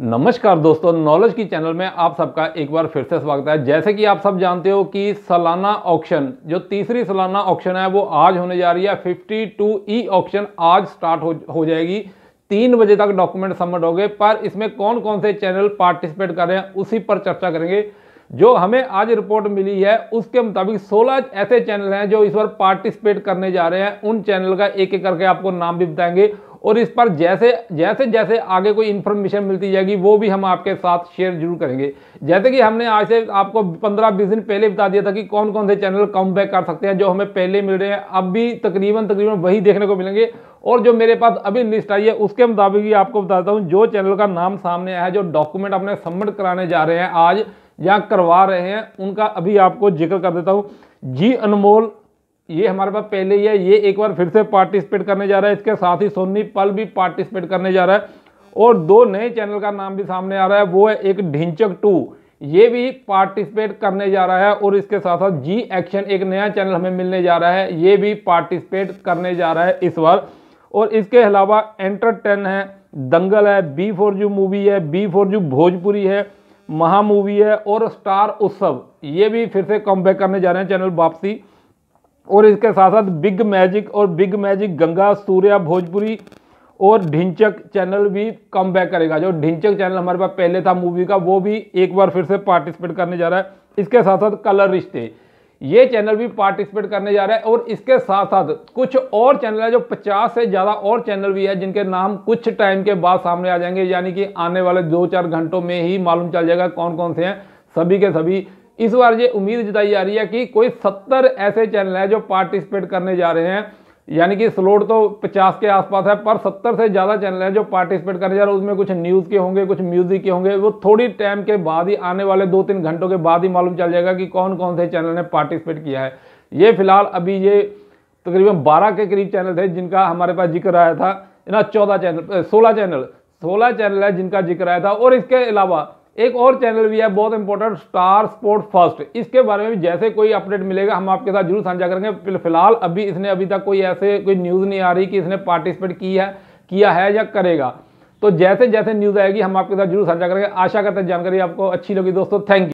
नमस्कार दोस्तों नॉलेज की चैनल में आप सबका एक बार फिर से स्वागत है जैसे कि आप सब जानते हो कि सालाना ऑक्शन जो तीसरी सालाना ऑक्शन है वो आज होने जा रही है 52 ई ऑक्शन आज स्टार्ट हो, हो जाएगी तीन बजे तक डॉक्यूमेंट सबमिट हो गए पर इसमें कौन कौन से चैनल पार्टिसिपेट कर रहे हैं उसी पर चर्चा करेंगे जो हमें आज रिपोर्ट मिली है उसके मुताबिक 16 ऐसे चैनल हैं जो इस बार पार्टिसिपेट करने जा रहे हैं उन चैनल का एक एक करके आपको नाम भी बताएंगे और इस पर जैसे जैसे जैसे आगे कोई इन्फॉर्मेशन मिलती जाएगी वो भी हम आपके साथ शेयर जरूर करेंगे जैसे कि हमने आज से आपको पंद्रह बीस दिन पहले बता दिया था कि कौन कौन से चैनल कम बैक कर सकते हैं जो हमें पहले मिल रहे हैं अब भी तकरीबन तकरीबन वही देखने को मिलेंगे और जो मेरे पास अभी लिस्ट आई है उसके मुताबिक ही आपको बताता हूँ जो चैनल का नाम सामने आया है जो डॉक्यूमेंट अपने सबमिट कराने जा रहे हैं आज या करवा रहे हैं उनका अभी आपको जिक्र कर देता हूँ जी अनमोल ये हमारे पास पहले ही है ये एक बार फिर से पार्टिसिपेट करने जा रहा है इसके साथ ही सोनी पल भी पार्टिसिपेट करने जा रहा है और दो नए चैनल का नाम भी सामने आ रहा है वो है एक ढिंचक टू ये भी पार्टिसिपेट करने जा रहा है और इसके साथ साथ जी एक्शन एक नया चैनल हमें मिलने जा रहा है ये भी पार्टिसिपेट करने जा रहा है इस बार और इसके अलावा एंटरटेन है दंगल है बी फोर जू मूवी है बी फोर जू भोजपुरी है महामूवी है और स्टार उत्सव ये भी फिर से कम करने जा रहे हैं चैनल वापसी और इसके साथ साथ बिग मैजिक और बिग मैजिक गंगा सूर्या भोजपुरी और ढिंचक चैनल भी कम बैक करेगा जो ढिंचक चैनल हमारे पास पहले था मूवी का वो भी एक बार फिर से पार्टिसिपेट करने जा रहा है इसके साथ साथ कलर रिश्ते ये चैनल भी पार्टिसिपेट करने जा रहा है और इसके साथ साथ कुछ और चैनल है जो 50 से ज़्यादा और चैनल भी है जिनके नाम कुछ टाइम के बाद सामने आ जाएंगे यानी कि आने वाले दो चार घंटों में ही मालूम चल जाएगा कौन कौन से हैं सभी के सभी इस बार ये उम्मीद जताई जा रही है कि कोई सत्तर ऐसे चैनल हैं जो पार्टिसिपेट करने जा रहे हैं यानी कि स्लोड तो पचास के आसपास है पर सत्तर से ज़्यादा चैनल हैं जो पार्टिसिपेट करने जा रहे हैं उसमें कुछ न्यूज़ के होंगे कुछ म्यूज़िक के होंगे वो थोड़ी टाइम के बाद ही आने वाले दो तीन घंटों के बाद ही मालूम चल जाएगा कि कौन कौन से चैनल ने पार्टिसिपेट किया है ये फिलहाल अभी ये तकरीबन बारह के करीब चैनल थे जिनका हमारे पास जिक्र आया था ना चौदह चैनल सोलह चैनल सोलह चैनल है जिनका जिक्र आया था और इसके अलावा एक और चैनल भी है बहुत इंपॉर्टेंट स्टार स्पोर्ट फर्स्ट इसके बारे में भी जैसे कोई अपडेट मिलेगा हम आपके साथ जरूर साझा करेंगे फिलहाल अभी इसने अभी तक कोई ऐसे कोई न्यूज़ नहीं आ रही कि इसने पार्टिसिपेट की है किया है या करेगा तो जैसे जैसे न्यूज़ आएगी हम आपके साथ जरूर साझा करेंगे आशा करते हैं जानकारी आपको अच्छी लगी दोस्तों थैंक यू